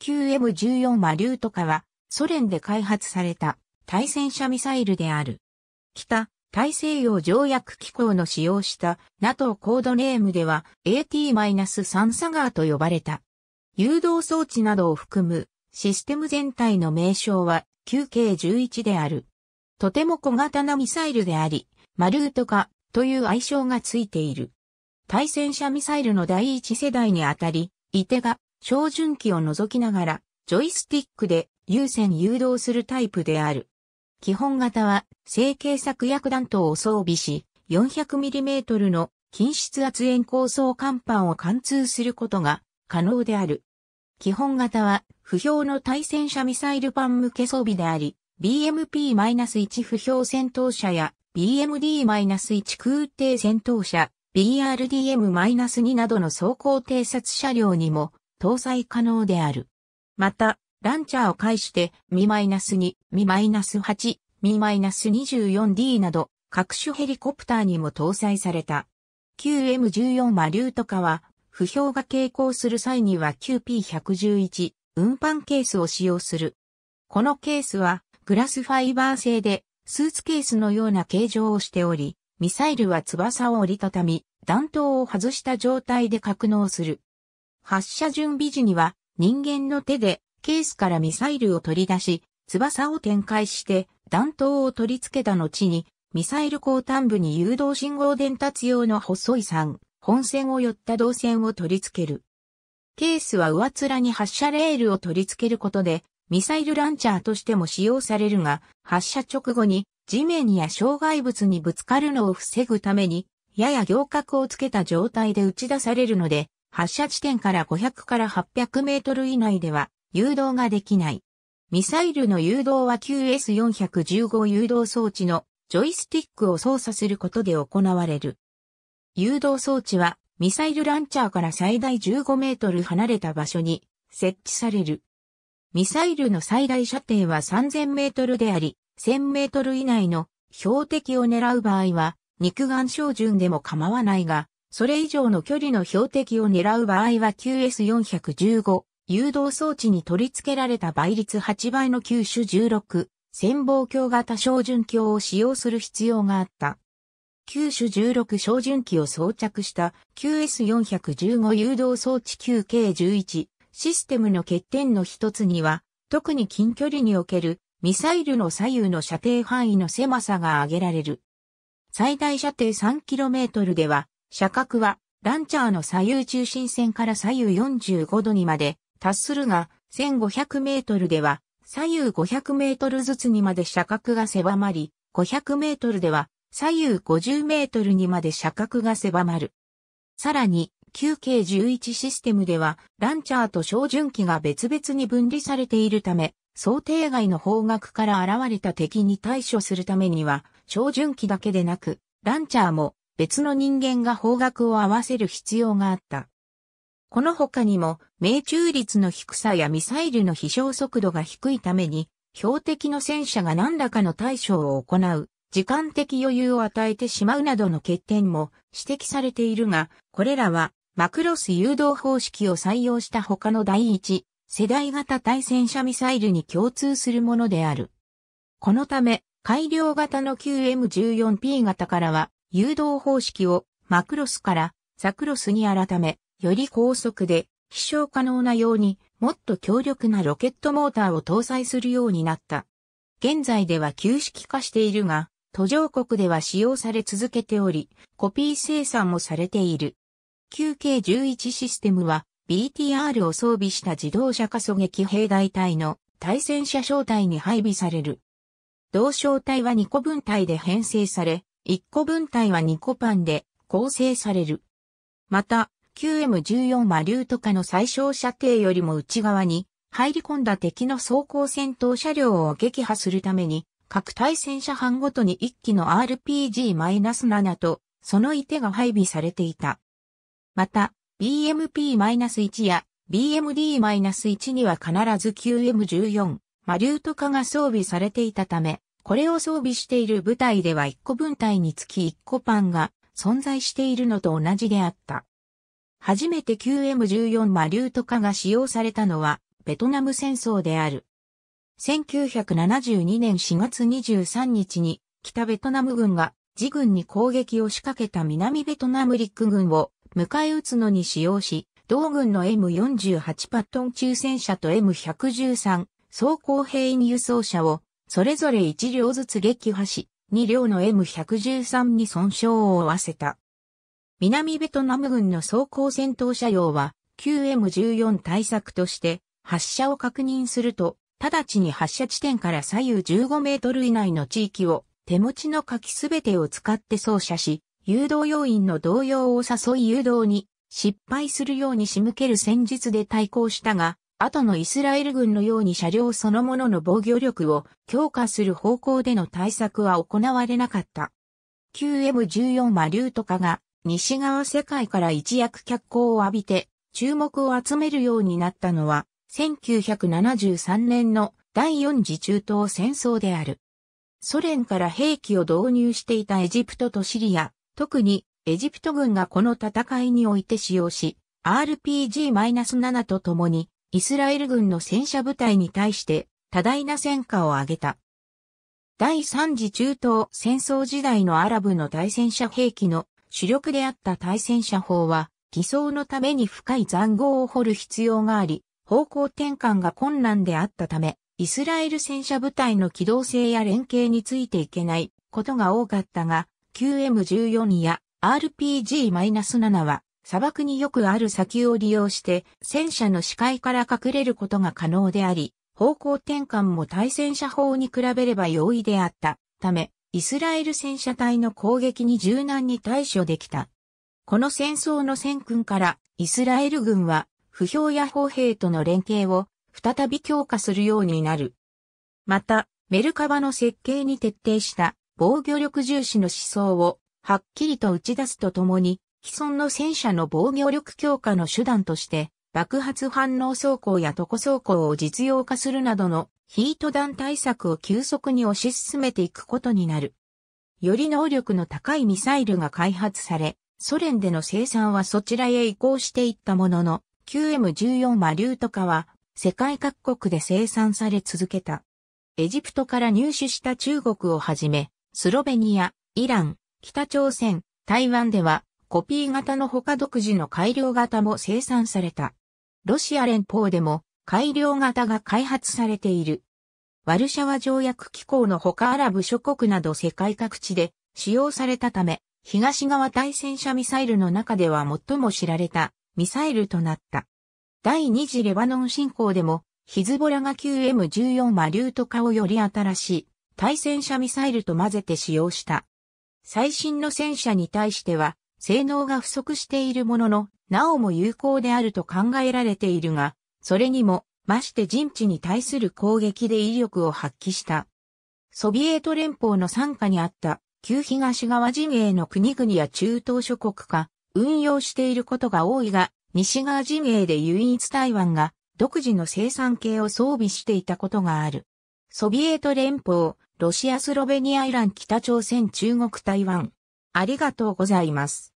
q m 1 4マリュートカはソ連で開発された対戦車ミサイルである。北、大西洋条約機構の使用した NATO コードネームでは AT-3 サガーと呼ばれた。誘導装置などを含むシステム全体の名称は q k 1 1である。とても小型なミサイルであり、マルートカという愛称がついている。対戦車ミサイルの第一世代にあたり、伊手が照準器を除きながら、ジョイスティックで優先誘導するタイプである。基本型は、成形作薬弾頭を装備し、400mm の均質圧円構想甲板を貫通することが可能である。基本型は、不評の対戦車ミサイル版向け装備であり、BMP-1 不評戦闘車や BMD-1 空挺戦闘車、BRDM-2 などの走行偵察車両にも搭載可能である。また、ランチャーを介して m 2 m 8 m 2 4 d など各種ヘリコプターにも搭載された。QM14 マリュートカは、不評が傾向する際には QP111 運搬ケースを使用する。このケースはグラスファイバー製でスーツケースのような形状をしており、ミサイルは翼を折りたたみ、弾頭を外した状態で格納する。発射準備時には人間の手でケースからミサイルを取り出し、翼を展開して弾頭を取り付けた後にミサイル後端部に誘導信号伝達用の細い3本線を寄った導線を取り付ける。ケースは上面に発射レールを取り付けることでミサイルランチャーとしても使用されるが、発射直後に地面や障害物にぶつかるのを防ぐために、やや行角をつけた状態で打ち出されるので、発射地点から500から800メートル以内では誘導ができない。ミサイルの誘導は QS415 誘導装置のジョイスティックを操作することで行われる。誘導装置はミサイルランチャーから最大15メートル離れた場所に設置される。ミサイルの最大射程は3000メートルであり、1000メートル以内の標的を狙う場合は肉眼照準でも構わないが、それ以上の距離の標的を狙う場合は QS415 誘導装置に取り付けられた倍率8倍の九種16潜望鏡型照準鏡を使用する必要があった。九種16照準器を装着した QS415 誘導装置 9K11 システムの欠点の一つには、特に近距離におけるミサイルの左右の射程範囲の狭さが挙げられる。最大射程 3km では射角は、ランチャーの左右中心線から左右45度にまで達するが、1500メートルでは、左右500メートルずつにまで射角が狭まり、500メートルでは、左右50メートルにまで射角が狭まる。さらに、9K11 システムでは、ランチャーと照準器が別々に分離されているため、想定外の方角から現れた敵に対処するためには、照準器だけでなく、ランチャーも別の人間が方角を合わせる必要があった。この他にも、命中率の低さやミサイルの飛翔速度が低いために、標的の戦車が何らかの対処を行う、時間的余裕を与えてしまうなどの欠点も指摘されているが、これらはマクロス誘導方式を採用した他の第一世代型対戦車ミサイルに共通するものである。このため、改良型の QM14P 型からは誘導方式をマクロスからザクロスに改め、より高速で飛翔可能なようにもっと強力なロケットモーターを搭載するようになった。現在では旧式化しているが、途上国では使用され続けており、コピー生産もされている。QK11 システムは BTR を装備した自動車加速撃兵大隊の対戦車小隊に配備される。同小隊は2個分隊で編成され、1個分体は2個パンで構成される。また、QM14 マリュートカの最小射程よりも内側に入り込んだ敵の装甲戦闘車両を撃破するために、各対戦車班ごとに1機の RPG-7 と、その意手が配備されていた。また、BMP-1 や BMD-1 には必ず QM14 マリュートカが装備されていたため、これを装備している部隊では1個分隊につき1個パンが存在しているのと同じであった。初めて QM14 マリュート化が使用されたのはベトナム戦争である。1972年4月23日に北ベトナム軍が自軍に攻撃を仕掛けた南ベトナム陸軍を迎え撃つのに使用し、同軍の M48 パットン中戦車と M113 装甲兵員輸送車をそれぞれ1両ずつ撃破し、2両の M113 に損傷を負わせた。南ベトナム軍の装甲戦闘車用は、QM14 対策として、発射を確認すると、直ちに発射地点から左右15メートル以内の地域を、手持ちの火器すべてを使って操車し、誘導要員の動揺を誘い誘導に、失敗するように仕向ける戦術で対抗したが、後のイスラエル軍のように車両そのものの防御力を強化する方向での対策は行われなかった。QM14 マリュートカが西側世界から一躍脚光を浴びて注目を集めるようになったのは1973年の第4次中東戦争である。ソ連から兵器を導入していたエジプトとシリア、特にエジプト軍がこの戦いにおいて使用し、RPG-7 と共にイスラエル軍の戦車部隊に対して多大な戦果を挙げた。第三次中東戦争時代のアラブの対戦車兵器の主力であった対戦車砲は、偽装のために深い残壕を掘る必要があり、方向転換が困難であったため、イスラエル戦車部隊の機動性や連携についていけないことが多かったが、QM14 や RPG-7 は砂漠によくある砂丘を利用して戦車の視界から隠れることが可能であり、方向転換も対戦車砲に比べれば容易であったため、イスラエル戦車隊の攻撃に柔軟に対処できた。この戦争の戦訓からイスラエル軍は不評や砲兵との連携を再び強化するようになる。また、メルカバの設計に徹底した防御力重視の思想をはっきりと打ち出すとともに既存の戦車の防御力強化の手段として、爆発反応走行や床走行を実用化するなどのヒート弾対策を急速に推し進めていくことになる。より能力の高いミサイルが開発され、ソ連での生産はそちらへ移行していったものの、QM14 マリュートカは世界各国で生産され続けた。エジプトから入手した中国をはじめ、スロベニア、イラン、北朝鮮、台湾ではコピー型の他独自の改良型も生産された。ロシア連邦でも改良型が開発されている。ワルシャワ条約機構の他アラブ諸国など世界各地で使用されたため、東側対戦車ミサイルの中では最も知られたミサイルとなった。第二次レバノン侵攻でも、ヒズボラが QM14 マリュート化をより新しい対戦車ミサイルと混ぜて使用した。最新の戦車に対しては、性能が不足しているものの、なおも有効であると考えられているが、それにも、まして陣地に対する攻撃で威力を発揮した。ソビエト連邦の傘下にあった旧東側陣営の国々や中東諸国か、運用していることが多いが、西側陣営で唯一台湾が独自の生産系を装備していたことがある。ソビエト連邦、ロシアスロベニアイラン北朝鮮中国台湾、ありがとうございます。